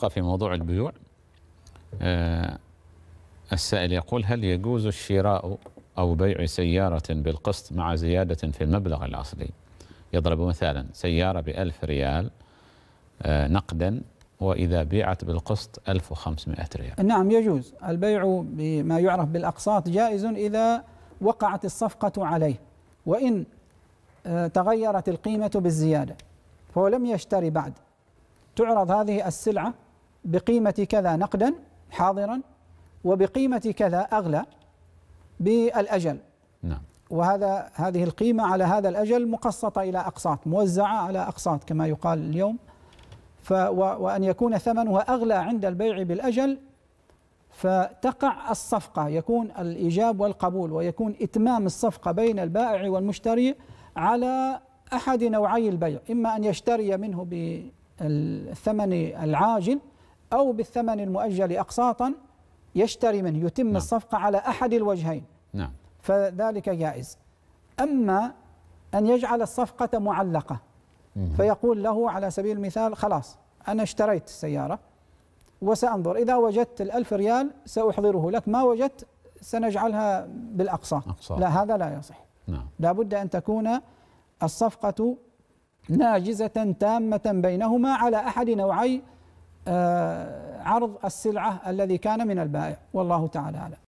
نبقى في موضوع البيوع آه، السائل يقول هل يجوز الشراء أو بيع سيارة بالقسط مع زيادة في المبلغ الأصلي يضرب مثالا سيارة بألف ريال آه، نقدا وإذا بيعت بالقسط 1500 ريال نعم يجوز البيع بما يعرف بالأقساط جائز إذا وقعت الصفقة عليه وإن آه، تغيرت القيمة بالزيادة فهو لم يشتري بعد تعرض هذه السلعة بقيمة كذا نقدا حاضرا وبقيمة كذا أغلى بالأجل نعم وهذا هذه القيمة على هذا الأجل مقسطة إلى أقساط موزعة على أقساط كما يقال اليوم ف وأن يكون ثمنها أغلى عند البيع بالأجل فتقع الصفقة يكون الإيجاب والقبول ويكون إتمام الصفقة بين البائع والمشتري على أحد نوعي البيع إما أن يشتري منه بالثمن العاجل أو بالثمن المؤجل أقساطا يشتري منه يتم نعم. الصفقة على أحد الوجهين نعم. فذلك جائز أما أن يجعل الصفقة معلقة فيقول له على سبيل المثال خلاص أنا اشتريت السيارة وسأنظر إذا وجدت الألف ريال سأحضره لك ما وجدت سنجعلها بالأقساط لا هذا لا يصح نعم. لا بد أن تكون الصفقة ناجزة تامة بينهما على أحد نوعي آه، عرض السلعة الذي كان من البائع والله تعالى أعلم